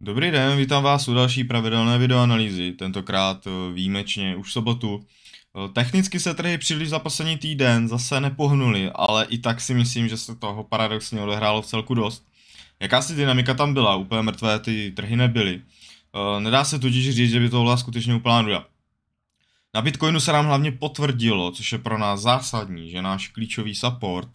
Dobrý den, vítám vás u další pravidelné videoanalýzy, tentokrát eh, výjimečně, už sobotu. Eh, technicky se trhy příliš za poslední týden zase nepohnuli, ale i tak si myslím, že se toho paradoxně odehrálo v celku dost. Jaká si dynamika tam byla, úplně mrtvé ty trhy nebyly. Eh, nedá se tudíž říct, že by to byla skutečně úplná nuda. Na Bitcoinu se nám hlavně potvrdilo, což je pro nás zásadní, že náš klíčový support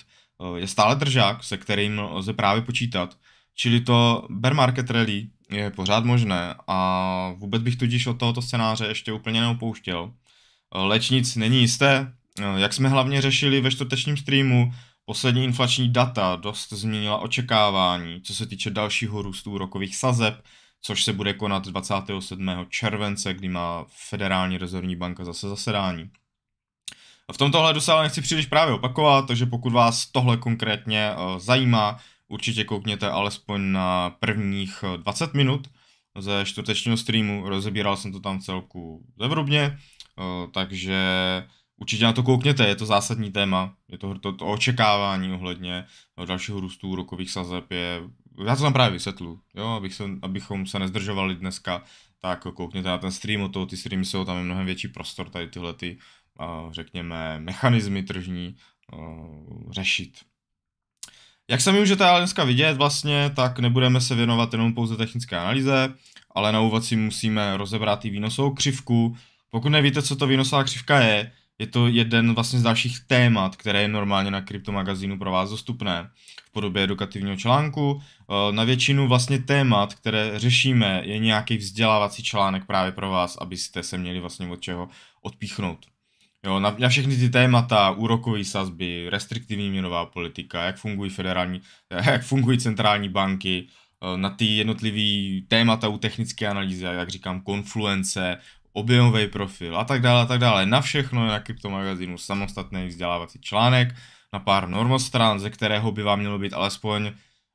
je stále držák, se kterým lze právě počítat, čili to bear market rally, je pořád možné a vůbec bych tudíž od tohoto scénáře ještě úplně neopouštěl. Eh, leč nic není jisté, eh, jak jsme hlavně řešili ve čtvrtečním streamu, poslední inflační data dost změnila očekávání, co se týče dalšího růstu úrokových sazeb, což se bude konat 27. července, kdy má Federální rezervní banka zase zasedání. V tomto hledu se ale nechci příliš právě opakovat, takže pokud vás tohle konkrétně eh, zajímá, určitě koukněte alespoň na prvních 20 eh, minut ze čtvrtečního streamu, rozebíral jsem to tam celku zevrubně, eh, takže určitě na to koukněte, je to zásadní téma, je to, to, to očekávání ohledně eh, dalšího růstu úrokových sazeb je, já to tam právě vysvětlu, jo, abych se, abychom se nezdržovali dneska, tak koukněte na ten stream, o toho ty streamy jsou, tam je mnohem větší prostor tady tyhle ty, řekněme, mechanismy tržní řešit. Jak sami můžete ale dneska vidět vlastně, tak nebudeme se věnovat jenom pouze technické analýze, ale na úvod si musíme rozebrat i výnosovou křivku. Pokud nevíte, co to výnosová křivka je, je to jeden vlastně z dalších témat, které je normálně na kryptomagazínu pro vás dostupné v podobě edukativního článku. Eh, na většinu vlastně témat, které řešíme, je nějaký vzdělávací článek právě pro vás, abyste se měli vlastně od čeho odpíchnout. Jo, na, na všechny ty témata, úrokové sazby, restriktivní měnová politika, jak fungují federální, jak fungují centrální banky, eh, na ty jednotlivé témata u technické analýzy, jak říkám, konfluence, objemový profil a tak dále a tak dále. Na všechno je na kryptomagazínu samostatný vzdělávací článek na pár normostran, ze kterého by vám mělo být alespoň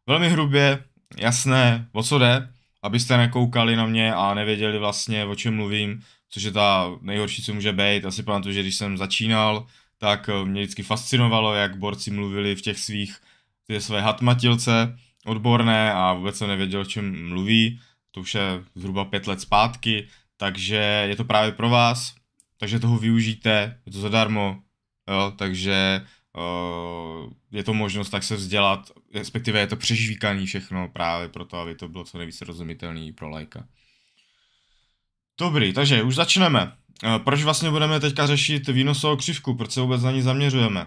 velmi hrubě jasné, o co jde, abyste nekoukali na mě a nevěděli vlastně, o čem mluvím, což je ta nejhorší, co může být. Asi pamatuju, že když jsem začínal, tak eh, mě vždycky fascinovalo, jak borci mluvili v těch svých, ty své hatmatilce odborné a vůbec jsem nevěděl, o čem mluví. To už je zhruba pět let zpátky, takže je to právě pro vás, takže toho využijte, je to zadarmo, jo, takže eh, je to možnost tak se vzdělat, respektive je to přežvíkaný všechno právě proto, aby to bylo co nejvíce rozumitelný pro lajka. Dobrý, takže už začneme. Eh, proč vlastně budeme teďka řešit výnosovou křivku, proč se vůbec na ní zaměřujeme?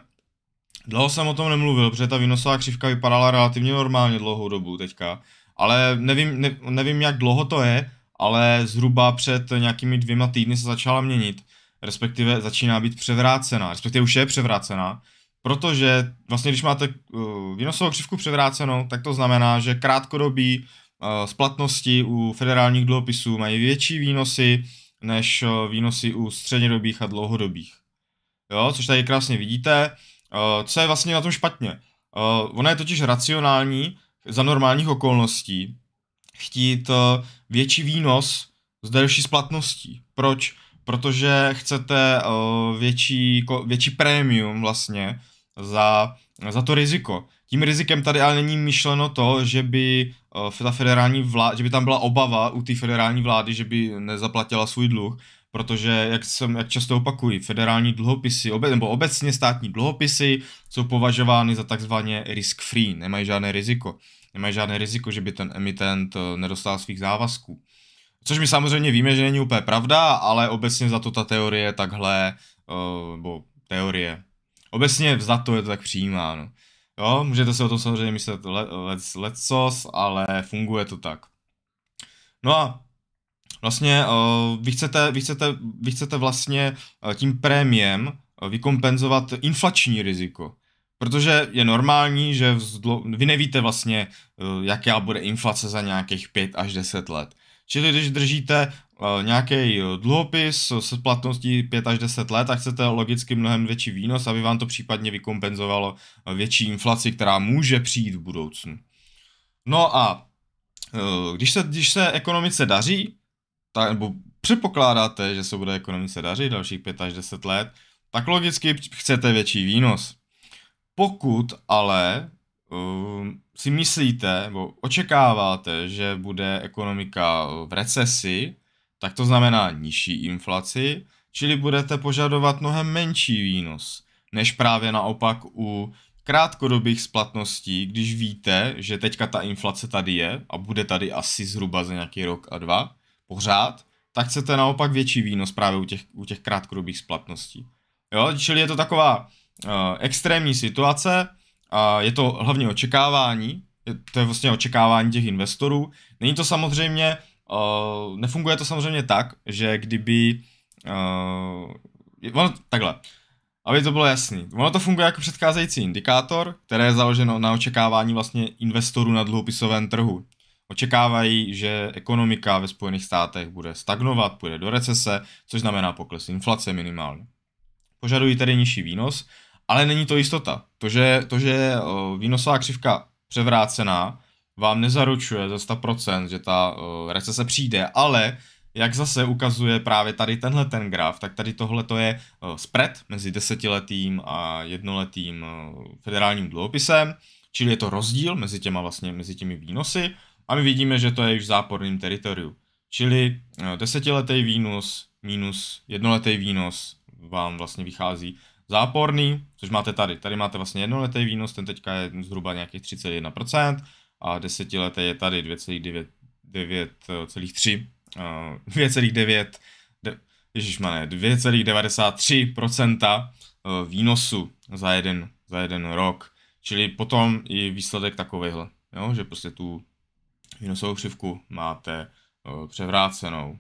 Dlouho jsem o tom nemluvil, protože ta výnosová křivka vypadala relativně normálně dlouhou dobu teďka, ale nevím, ne, nevím jak dlouho to je, ale zhruba před nějakými dvěma týdny se začala měnit, respektive začíná být převrácená, respektive už je převrácená, protože vlastně když máte uh, eh, výnosovou křivku převrácenou, tak to znamená, že krátkodobý Eh, splatnosti u federálních dluhopisů mají větší výnosy než eh, výnosy u střednědobých a dlouhodobých. Jo, což tady krásně vidíte. Eh, co je vlastně na tom špatně? Ono je totiž racionální za normálních okolností chtít větší výnos s delší splatností. Proč? Protože chcete větší, větší prémium vlastně za, za to riziko. Tím rizikem tady ale není myšleno to, že by Eh, ta federální vláda, že by tam byla obava u té federální vlády, že by nezaplatila svůj dluh, protože, jak, jsem, jak často opakuji, federální dluhopisy, obe, nebo obecně státní dluhopisy jsou považovány za takzvaně risk-free, nemají žádné riziko. Nemají žádné riziko, že by ten emitent eh, nedostal svých závazků. Což my samozřejmě víme, že není úplně pravda, ale obecně za to ta teorie takhle, uh, nebo teorie, obecně za to je to tak přijímáno. Jo, můžete se o tom samozřejmě myslet let, let, ale funguje to tak. No a vlastně uh, vy, chcete, vy, chcete, vy chcete vlastně uh, tím prémiem uh, vykompenzovat inflační riziko. Protože je normální, že vzdlo, vy nevíte vlastně, uh, jaká bude inflace za nějakých 5 až 10 let. Čili když držíte Eh, nějaký eh, dluhopis s platností 5 až 10 let a chcete logicky mnohem větší výnos, aby vám to případně vykompenzovalo eh, větší inflaci, která může přijít v budoucnu. No a když se, když se ekonomice daří, tak, nebo předpokládáte, že se bude ekonomice dařit dalších 5 až 10 let, tak logicky chcete větší výnos. Pokud ale si myslíte, nebo očekáváte, že bude ekonomika v recesi, tak to znamená nižší inflaci, čili budete požadovat mnohem menší výnos, než právě naopak u krátkodobých splatností, když víte, že teďka ta inflace tady je a bude tady asi zhruba za nějaký rok a dva, pořád, tak chcete naopak větší výnos právě u těch, u těch krátkodobých splatností. Jo, čili je to taková uh, extrémní situace, a je to hlavně očekávání, je, to je vlastně očekávání těch investorů. Není to samozřejmě Eh, nefunguje to samozřejmě tak, že kdyby... Uh, ono, takhle, aby to bylo jasný. Ono to funguje jako předcházející indikátor, které je založeno na očekávání vlastně investorů na dluhopisovém trhu. Očekávají, že ekonomika ve Spojených státech bude stagnovat, půjde do recese, což znamená pokles inflace minimálně. Požadují tedy nižší výnos, ale není to jistota. To, že, to, že eh, výnosová křivka převrácená, vám nezaručuje ze 100%, že ta uh, recese přijde, ale jak zase ukazuje právě tady tenhle ten graf, tak tady tohle to je uh, spread mezi desetiletým a jednoletým uh, federálním dluhopisem, čili je to rozdíl mezi těma vlastně, mezi těmi výnosy a my vidíme, že to je už v záporným teritoriu. Čili uh, desetiletý výnos minus jednoletý výnos vám vlastně vychází záporný, což máte tady. Tady máte vlastně jednoletý výnos, ten teďka je zhruba nějakých 31%, a desetileté je tady 2,9,3 2,9 ježišmané, 2,93% výnosu za jeden, za jeden rok. Čili potom i výsledek takovýhle, jo? že prostě tu výnosovou křivku máte eh, převrácenou.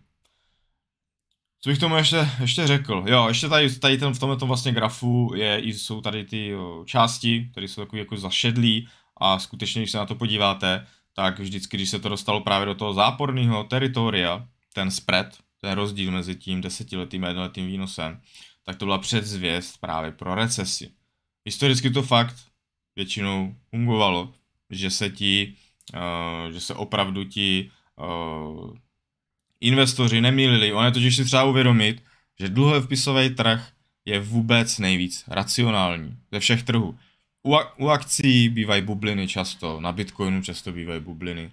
Co bych tomu ještě, ještě řekl? Jo, ještě tady, tady ten, v tomhle vlastně grafu je, jsou tady ty eh, části, které jsou takové jako zašedlí a skutečně, když se na to podíváte, tak vždycky, když se to dostalo právě do toho záporného teritoria, ten spread, ten rozdíl mezi tím desetiletým a jednoletým výnosem, tak to byla předzvěst právě pro recesi. Historicky to fakt většinou fungovalo, že se ti, eh, že se opravdu ti eh, investoři nemýlili. Ono je totiž si třeba uvědomit, že dluhový vpisový trh je vůbec nejvíc racionální ze všech trhů u, ak- u akcí bývají bubliny často, na Bitcoinu často bývají bubliny.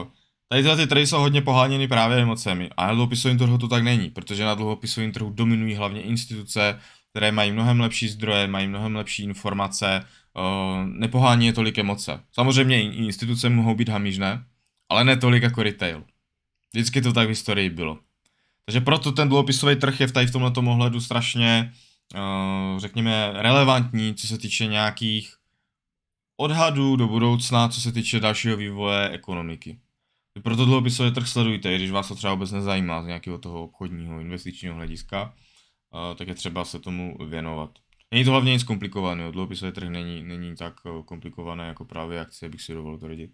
Uh, tady tyhle ty trhy jsou hodně poháněny právě emocemi a na dluhopisovém trhu to tak není, protože na dluhopisovém trhu dominují hlavně instituce, které mají mnohem lepší zdroje, mají mnohem lepší informace, uh, nepohání je tolik emoce. Samozřejmě i instituce mohou být hamížné, ale ne tolik jako retail. Vždycky to tak v historii bylo. Takže proto ten dluhopisový trh je v tady v tomhle ohledu strašně Eh, řekněme, relevantní, co se týče nějakých odhadů do budoucna, co se týče dalšího vývoje ekonomiky. Pro proto dlouhopisový trh sledujte, když vás to třeba vůbec nezajímá z nějakého toho obchodního investičního hlediska, eh, tak je třeba se tomu věnovat. Není to hlavně nic komplikovaného, dlouhopisový trh není, není tak eh, komplikované jako právě akcie, bych si dovolil tvrdit.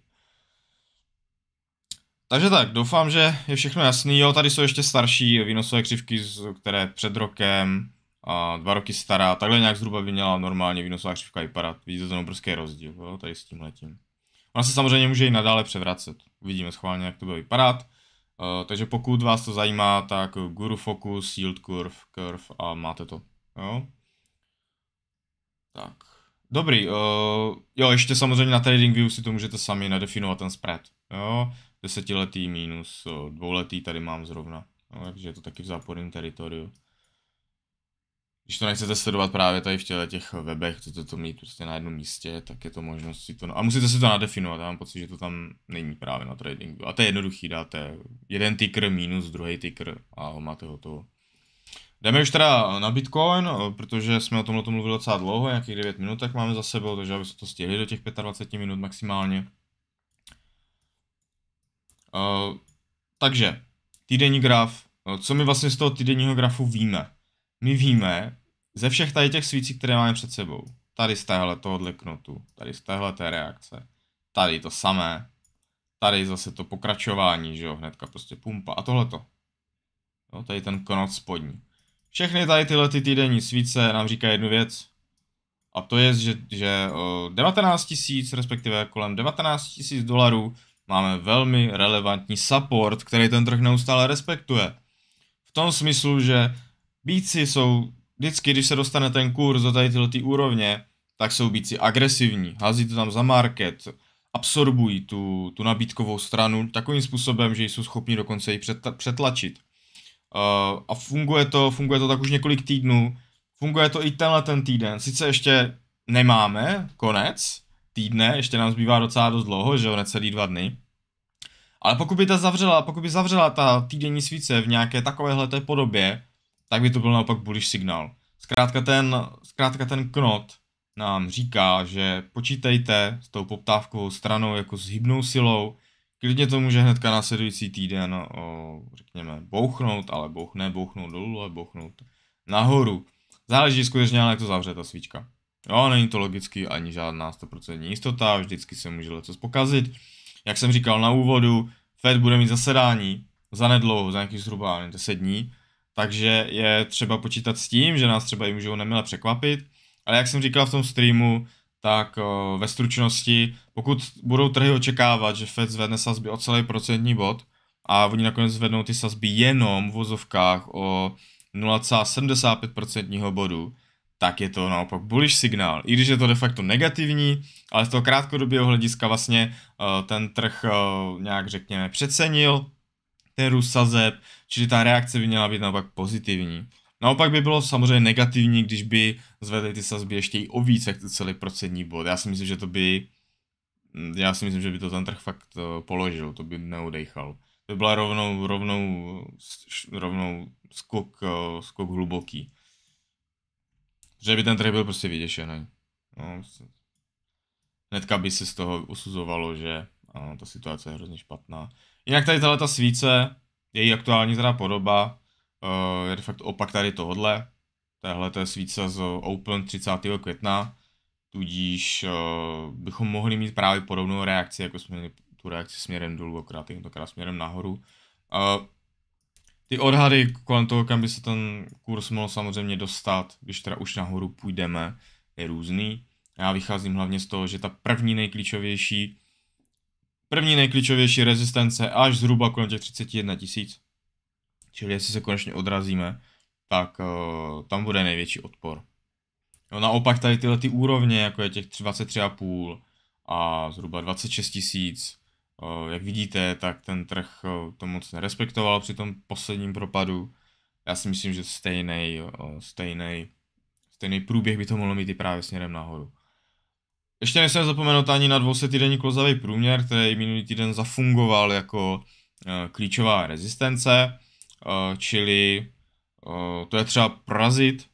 Takže tak, doufám, že je všechno jasný. Jo, tady jsou ještě starší výnosové křivky, které před rokem, a dva roky stará, takhle nějak zhruba by měla normálně výnosová křivka vypadat. Vidíte ten obrovský rozdíl, jo, tady s tím letím. Ona se samozřejmě může i nadále převracet. Uvidíme schválně, jak to bude vypadat. Uh, takže pokud vás to zajímá, tak Guru Focus, Yield Curve, Curve a máte to. Jo? Tak. Dobrý, uh, jo, ještě samozřejmě na TradingView si to můžete sami nadefinovat ten spread. Jo? Desetiletý minus eh, dvouletý tady mám zrovna. No, takže je to taky v záporném teritoriu když to nechcete sledovat právě tady v těle těch webech, chcete to mít prostě na jednom místě, tak je to možnost si to, no, a musíte si to nadefinovat, já mám pocit, že to tam není právě na trading. A to je jednoduchý, dáte jeden ticker minus druhý ticker a máte hotovo. Jdeme už teda na Bitcoin, protože jsme o tomhle mluvili docela dlouho, nějakých 9 minut tak máme za sebou, takže aby se to stihli do těch 25 minut maximálně. Uh, takže, týdenní graf. Eh, co my vlastně z toho týdenního grafu víme? my víme ze všech tady těch svící, které máme před sebou, tady z téhle tohohle knotu, tady z téhle té reakce, tady to samé, tady zase to pokračování, že jo, hnedka prostě pumpa a tohleto. Jo, tady ten knot spodní. Všechny tady tyhle ty týdenní svíce nám říká jednu věc. A to je, že, že 19 tisíc, respektive kolem 19 tisíc dolarů máme velmi relevantní support, který ten trh neustále respektuje. V tom smyslu, že Bíci jsou, vždycky když se dostane ten kurz do tady tyhle ty úrovně, tak jsou bíci agresivní, hází to tam za market, absorbují tu, tu nabídkovou stranu takovým způsobem, že jsou schopni dokonce ji přet přetlačit. Uh, a funguje to, funguje to tak už několik týdnů, funguje to i tenhle ten týden, sice ještě nemáme konec týdne, ještě nám zbývá docela dost dlouho, že jo, necelý dva dny, ale pokud by, ta zavřela, pokud by zavřela ta týdenní svíce v nějaké takovéhle podobě, tak by to byl naopak bullish signál. Zkrátka ten, zkrátka ten knot nám říká, že počítejte s tou poptávkovou stranou jako s hybnou silou, klidně to může hnedka následující týden, no, o, řekněme, bouchnout, ale bouchne, bouchnout dolů, ale bouchnout nahoru. Záleží skutečně, jak to zavře ta svíčka. Jo, není to logicky ani žádná 100% jistota, vždycky se může něco pokazit. Jak jsem říkal na úvodu, Fed bude mít zasedání zanedlouho, za nějakých zhruba 10 dní, takže je třeba počítat s tím, že nás třeba i můžou nemile překvapit, ale jak jsem říkal v tom streamu, tak o, ve stručnosti, pokud budou trhy očekávat, že Fed zvedne sazby o celý procentní bod a oni nakonec zvednou ty sazby jenom v vozovkách o 0,75% bodu, tak je to naopak bullish signál. I když je to de facto negativní, ale z toho krátkodobého hlediska vlastně ten trh nějak řekněme přecenil teru sazeb, čili ta reakce by měla být naopak pozitivní. Naopak by bylo samozřejmě negativní, když by zvedli ty sazby ještě i o víc, jak celý procentní bod. Já si myslím, že to by, já si myslím, že by to ten trh fakt eh, položil, to by neudejchal. To by byla rovnou, rovnou, rovnou skok, eh, skok hluboký. Že by ten trh byl prostě vyděšený. No, hnedka by se z toho usuzovalo, že ano, ta situace je hrozně špatná. Jinak tady tahle ta svíce, její aktuální teda podoba, uh, je de facto opak tady tohle. Tahle to je svíce z Open 30. května, tudíž uh, bychom mohli mít právě podobnou reakci, jako jsme měli tu reakci směrem dolů, akorát tentokrát směrem nahoru. Uh, ty odhady kolem toho, kam by se ten kurz mohl samozřejmě dostat, když teda už nahoru půjdeme, je různý. Já vycházím hlavně z toho, že ta první nejklíčovější První nejklíčovější rezistence až zhruba kolem těch 31 tisíc. Čili jestli se konečně odrazíme, tak uh, tam bude největší odpor. No, naopak tady tyhle ty úrovně, jako je těch 23,5 a zhruba 26 tisíc, uh, jak vidíte, tak ten trh uh, to moc nerespektoval při tom posledním propadu. Já si myslím, že stejný, uh, stejný, stejný průběh by to mohlo mít i právě směrem nahoru. Ještě nejsem zapomenout ani na 200 týdenní klozavý průměr, který minulý týden zafungoval jako eh, klíčová rezistence, eh, čili eh, to je třeba prazit,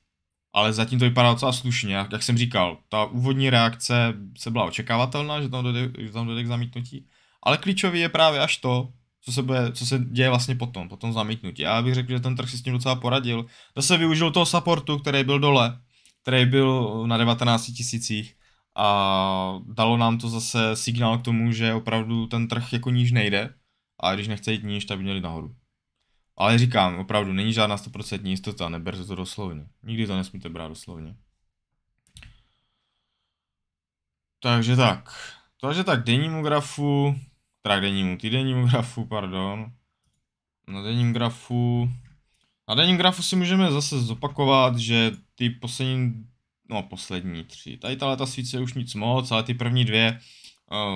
ale zatím to vypadá docela slušně, jak, jak jsem říkal, ta úvodní reakce se byla očekávatelná, že tam dojde, že tam dojde k zamítnutí, ale klíčový je právě až to, co se, bude, co se děje vlastně potom, potom zamítnutí. Já bych řekl, že ten trh si s tím docela poradil. Zase využil toho supportu, který byl dole, který byl na 19 tisících, a dalo nám to zase signál k tomu, že opravdu ten trh jako níž nejde a když nechce jít níž, tak by měli nahoru. Ale říkám, opravdu není žádná 100% jistota, neberte to doslovně. Nikdy to nesmíte brát doslovně. Takže tak. Takže tak, dennímu grafu, teda dennímu, týdennímu grafu, pardon. Na denním grafu, na denním grafu si můžeme zase zopakovat, že ty poslední no poslední tři. Tady ta leta svíce už nic moc, ale ty první dvě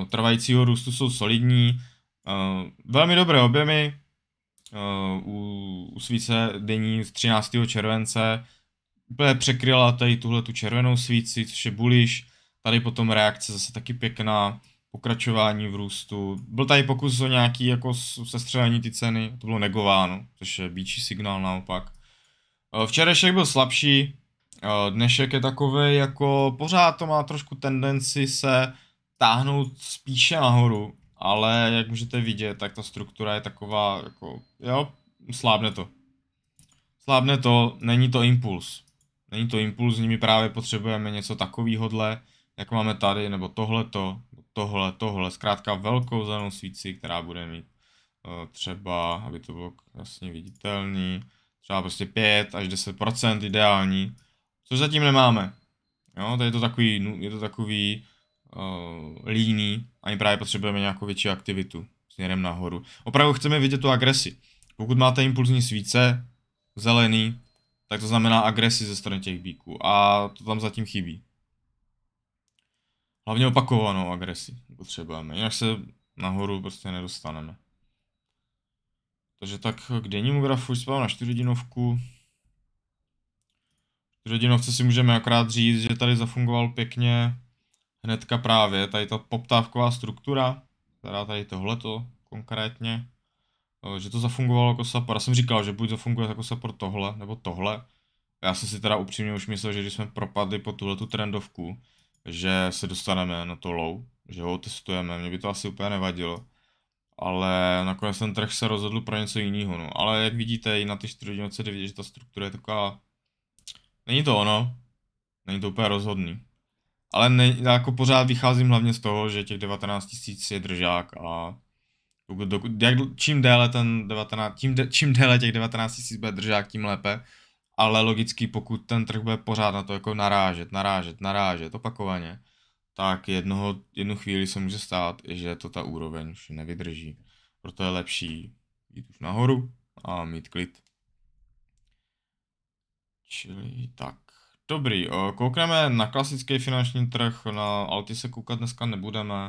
uh, trvajícího růstu jsou solidní. Uh, velmi dobré objemy, uh, u, u svíce denní z 13. července úplně překryla tady tuhle tu červenou svíci, což je bullish. Tady potom reakce zase taky pěkná, pokračování v růstu. Byl tady pokus o nějaký jako sestřelení ty ceny, to bylo negováno, což je býčí signál naopak. Včerejšek byl slabší, Eh, dnešek je takový, jako pořád to má trošku tendenci se táhnout spíše nahoru, ale jak můžete vidět, tak ta struktura je taková, jako, jo, slábne to. Slábne to, není to impuls. Není to impuls, nimi právě potřebujeme něco takového, jak máme tady, nebo tohleto, tohle, tohle, zkrátka velkou zelenou svíci, která bude mít eh, třeba, aby to bylo jasně viditelný, třeba prostě 5 až 10% ideální, to zatím nemáme. Jo, to je to takový, je to takový uh, líný ani právě potřebujeme nějakou větší aktivitu směrem nahoru. Opravdu chceme vidět tu agresi. Pokud máte impulzní svíce, zelený, tak to znamená agresi ze strany těch bíků a to tam zatím chybí. Hlavně opakovanou agresi potřebujeme, jinak se nahoru prostě nedostaneme. Takže tak k dennímu grafu spávám na 4 hodinovku. Rodinovce si můžeme akorát říct, že tady zafungoval pěkně hnedka právě tady ta poptávková struktura, která tady tohleto konkrétně, že to zafungovalo jako support. Já jsem říkal, že buď zafunguje jako support tohle, nebo tohle. Já jsem si teda upřímně už myslel, že když jsme propadli po tuhle tu trendovku, že se dostaneme na to low, že ho testujeme, mě by to asi úplně nevadilo. Ale nakonec ten trh se rozhodl pro něco jiného. No. Ale jak vidíte, i na ty 4 hodince vidět, že ta struktura je taková Není to ono. Není to úplně rozhodný. Ale ne, jako pořád vycházím hlavně z toho, že těch 19 tisíc je držák a dokud, dokud, jak, čím déle ten 19, tím de, čím déle těch 19 tisíc bude držák, tím lépe. Ale logicky, pokud ten trh bude pořád na to jako narážet, narážet, narážet, opakovaně, tak jednoho, jednu chvíli se může stát, že to ta úroveň už nevydrží. Proto je lepší jít už nahoru a mít klid. Čili tak. Dobrý, eh, koukneme na klasický finanční trh, na Alty se koukat dneska nebudeme,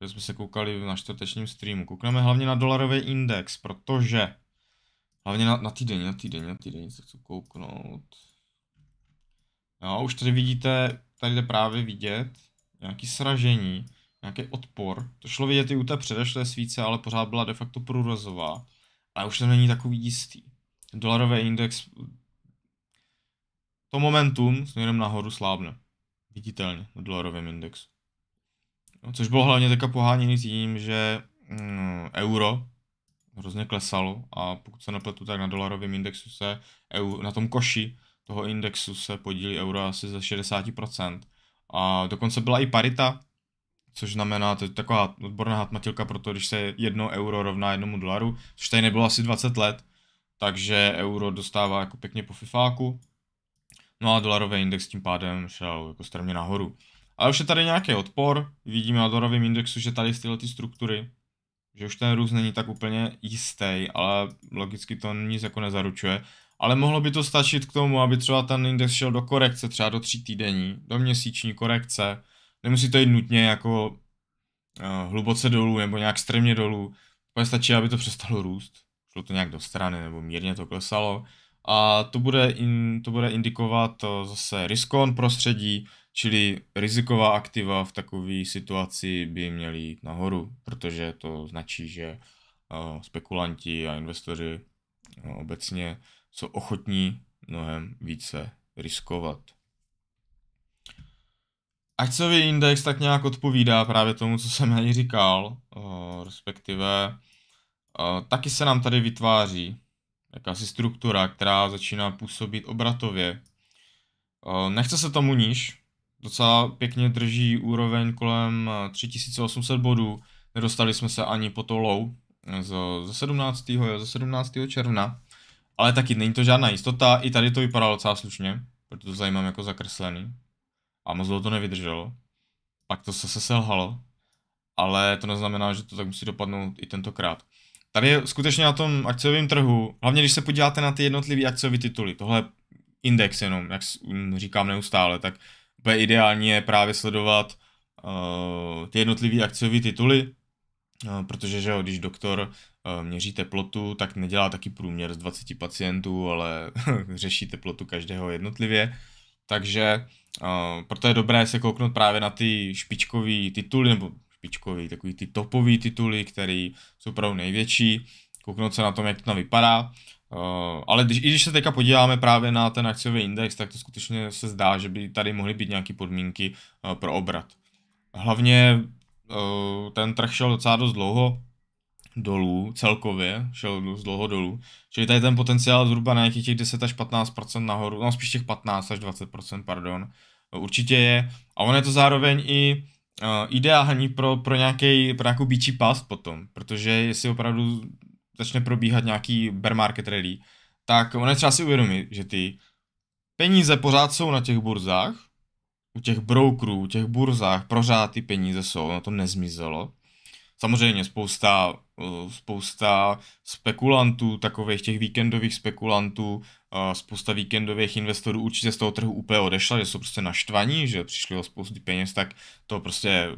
že jsme se koukali na čtvrtečním streamu. Koukneme hlavně na dolarový index, protože hlavně na, na týden, na týden, na týden se chci kouknout. No, už tady vidíte, tady jde právě vidět nějaký sražení, nějaký odpor. To šlo vidět i u té předešlé svíce, ale pořád byla de facto průrazová. Ale už to není takový jistý. Dolarový index to momentum směrem nahoru slábne. Viditelně na dolarovém indexu. No, což bylo hlavně teďka poháněný tím, že mm, euro hrozně klesalo a pokud se nepletu, tak na dolarovém indexu se, EU, na tom koši toho indexu se podílí euro asi ze 60%. A dokonce byla i parita, což znamená, to je taková odborná hatmatilka pro to, když se jedno euro rovná jednomu dolaru, což tady nebylo asi 20 let, takže euro dostává jako pěkně po fifáku No a dolarový index tím pádem šel jako strmě nahoru. Ale už je tady nějaký odpor, vidíme na dolarovém indexu, že tady tyhle ty struktury, že už ten růst není tak úplně jistý, ale logicky to nic jako nezaručuje. Ale mohlo by to stačit k tomu, aby třeba ten index šel do korekce, třeba do tří týdení, do měsíční korekce. Nemusí to jít nutně jako uh, hluboce dolů nebo nějak strmě dolů. Pane stačí, aby to přestalo růst. Šlo to nějak do strany nebo mírně to klesalo a to bude, in, to bude indikovat eh, zase riskon prostředí, čili riziková aktiva v takové situaci by měly jít nahoru, protože to značí, že eh, spekulanti a investoři eh, obecně jsou ochotní mnohem více riskovat. Akciový index tak nějak odpovídá právě tomu, co jsem ani říkal, respektive taky se nám tady vytváří jakási struktura, která začíná působit obratově. Eh, nechce se tomu níž, docela pěkně drží úroveň kolem 3800 eh, bodů, nedostali jsme se ani po to low eh, z, ze 17. Jo, ze 17. června, ale taky není to žádná jistota, i tady to vypadalo docela slušně, protože to zajímám jako zakreslený a moc to nevydrželo, pak to se selhalo, ale to neznamená, že to tak musí dopadnout i tentokrát. Tady je skutečně na tom akciovém trhu, hlavně když se podíváte na ty jednotlivé akciové tituly, tohle index jenom, jak říkám neustále, tak úplně ideální je právě sledovat uh, ty jednotlivé akciové tituly, uh, protože že jo, když doktor eh, měří teplotu, tak nedělá taky průměr z 20 pacientů, ale řeší teplotu každého jednotlivě. Takže uh, proto je dobré se kouknout právě na ty špičkové tituly, nebo špičkový, takový ty topový tituly, který jsou opravdu největší, kouknout se na tom, jak to tam vypadá. Uh, ale když, i když se teďka podíváme právě na ten akciový index, tak to skutečně se zdá, že by tady mohly být nějaké podmínky uh, pro obrat. Hlavně uh, ten trh šel docela dost dlouho dolů, celkově šel dost dlouho dolů, čili tady ten potenciál zhruba na nějakých těch 10 až 15% nahoru, no spíš těch 15 až 20%, pardon, určitě je. A ono je to zároveň i uh, ideální pro, pro, nějaký, pro nějakou bíčí past potom, protože jestli opravdu začne probíhat nějaký bear market rally, tak ono je třeba si uvědomit, že ty peníze pořád jsou na těch burzách, u těch brokerů, u těch burzách, pořád ty peníze jsou, na to nezmizelo. Samozřejmě spousta, eh, spousta spekulantů, takových těch víkendových spekulantů, spousta víkendových investorů určitě z toho trhu úplně odešla, že jsou prostě naštvaní, že přišli o spoustu peněz, tak to prostě, eh,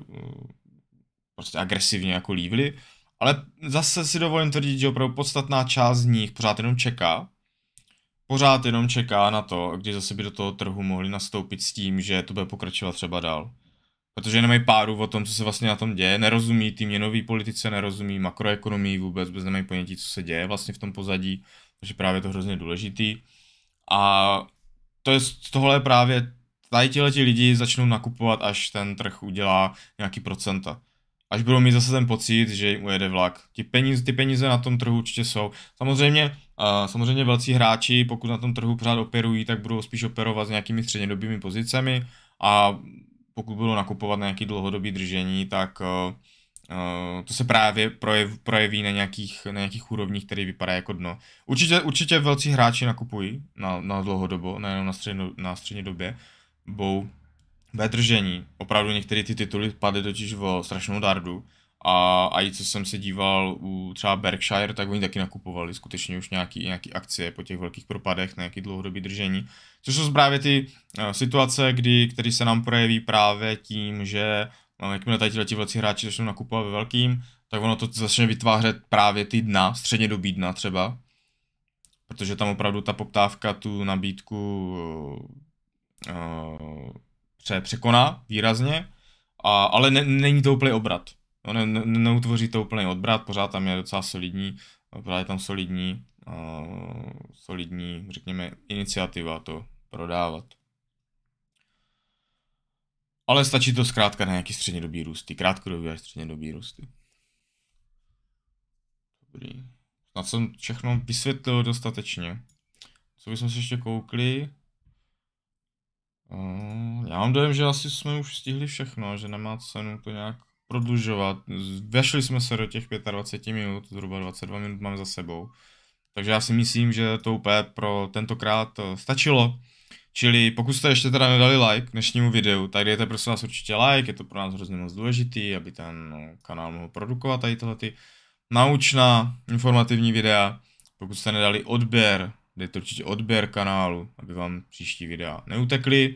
prostě agresivně jako lívli. Ale zase si dovolím tvrdit, že opravdu podstatná část z nich pořád jenom čeká, pořád jenom čeká na to, kdy zase by do toho trhu mohli nastoupit s tím, že to bude pokračovat třeba dál. Protože nemají páru o tom, co se vlastně na tom děje, nerozumí ty měnové politice, nerozumí makroekonomii vůbec, vůbec nemají ponětí, co se děje vlastně v tom pozadí že právě to hrozně důležitý. A to je, z tohle je právě, tady ti lidi začnou nakupovat, až ten trh udělá nějaký procenta. Až budou mít zase ten pocit, že jim ujede vlak. Ty peníze, ty peníze na tom trhu určitě jsou. Samozřejmě, uh, samozřejmě velcí hráči, pokud na tom trhu pořád operují, tak budou spíš operovat s nějakými střednědobými pozicemi a pokud budou nakupovat na nějaké dlouhodobé držení, tak uh, Eh, to se právě projev, projeví na nějakých, na nějakých úrovních, které vypadá jako dno. Určitě, určitě velcí hráči nakupují na, na dlouhodobo, nejenom na, střed, na střední době, bou ve držení. Opravdu některé ty tituly padly totiž v strašnou dardu. A, a i co jsem se díval u třeba Berkshire, tak oni taky nakupovali skutečně už nějaké nějaký akcie po těch velkých propadech, na nějaké dlouhodobé držení. Což jsou právě ty uh, situace, kdy, které se nám projeví právě tím, že No, jakmile tady ti velcí hráči začnou nakupovat ve velkým, tak ono to začne vytvářet právě ty dna, do dna třeba. Protože tam opravdu ta poptávka tu nabídku uh, uh, překoná výrazně, a, ale ne- není to úplný obrat. No, ne- ne- neutvoří to úplný obrat, pořád tam je docela solidní, pořád tam solidní, uh, solidní, řekněme, iniciativa to prodávat. Ale stačí to zkrátka na nějaký střednědobý růsty, krátkodobý a střednědobý růsty. Dobrý. Snad jsem všechno vysvětlil dostatečně. Co bychom se ještě koukli? Eh, já mám dojem, že asi jsme už stihli všechno, že nemá cenu to nějak prodlužovat. Vešli jsme se do těch 25 minut, zhruba 22 minut mám za sebou. Takže já si myslím, že to úplně pro tentokrát eh, stačilo. Čili pokud jste ještě teda nedali like dnešnímu videu, tak dejte prosím vás určitě like, je to pro nás hrozně moc důležitý, aby ten no, kanál mohl produkovat tady tohle ty naučná, informativní videa. Pokud jste nedali odběr, dejte určitě odběr kanálu, aby vám příští videa neutekly.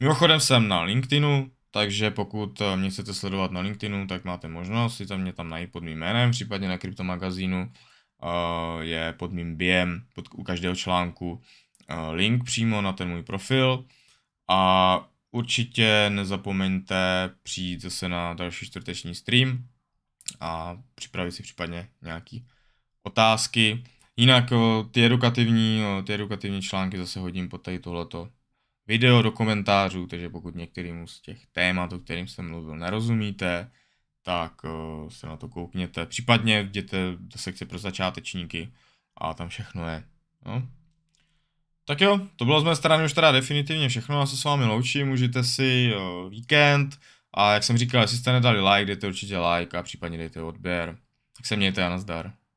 Mimochodem jsem na LinkedInu, takže pokud eh, mě chcete sledovat na LinkedInu, tak máte možnost si tam mě tam najít pod mým jménem, případně na kryptomagazínu eh, je pod mým biem, pod, u každého článku Eh, link přímo na ten můj profil a určitě nezapomeňte přijít zase na další čtvrteční stream a připravit si případně nějaký otázky. Jinak eh, ty edukativní, eh, ty edukativní články zase hodím pod tady tohleto video do komentářů, takže pokud některým z těch témat, o kterým jsem mluvil, nerozumíte, tak se na to koukněte. Případně jděte do sekce pro začátečníky a tam všechno je. No, tak jo, to bylo z mé strany už teda definitivně všechno, já se s vámi loučím, užijte si eh, víkend a jak jsem říkal, jestli jste nedali like, dejte určitě like a případně dejte odběr. Tak se mějte a nazdar.